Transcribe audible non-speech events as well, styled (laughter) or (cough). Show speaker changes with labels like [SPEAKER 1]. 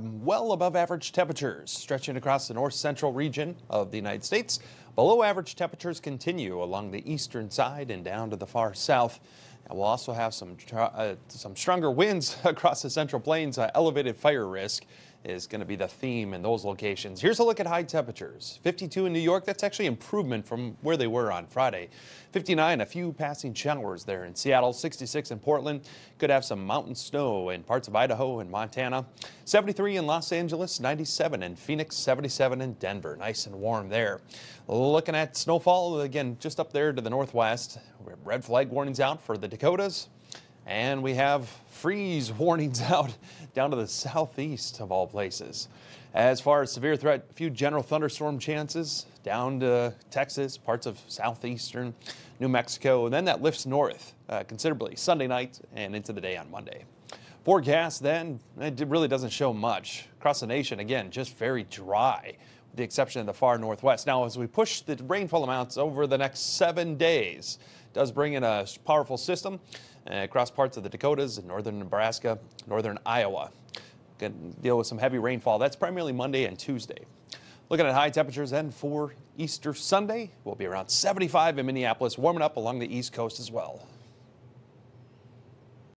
[SPEAKER 1] Well above average temperatures stretching across the north central region of the United States. Below average temperatures continue along the eastern side and down to the far south. And we'll also have some, uh, some stronger winds (laughs) across the central plains, uh, elevated fire risk is going to be the theme in those locations. Here's a look at high temperatures 52 in New York, that's actually improvement from where they were on Friday. 59, a few passing showers there in Seattle. 66 in Portland, could have some mountain snow in parts of Idaho and Montana. 73 in Los Angeles, 97 in Phoenix, 77 in Denver. Nice and warm there. Looking at snowfall again, just up there to the northwest. Red flag warnings out for the Dakotas. And we have freeze warnings (laughs) out down to the southeast of all places. As far as severe threat, a few general thunderstorm chances down to Texas, parts of southeastern New Mexico, and then that lifts north uh, considerably Sunday night and into the day on Monday. For gas, then, it really doesn't show much. Across the nation, again, just very dry, with the exception of the far northwest. Now, as we push the rainfall amounts over the next seven days, does bring in a powerful system eh, across parts of the Dakotas and northern Nebraska, northern Iowa. Going to deal with some heavy rainfall. That's primarily Monday and Tuesday. Looking at high temperatures then for Easter Sunday, we'll be around 75 in Minneapolis, warming up along the East Coast as well.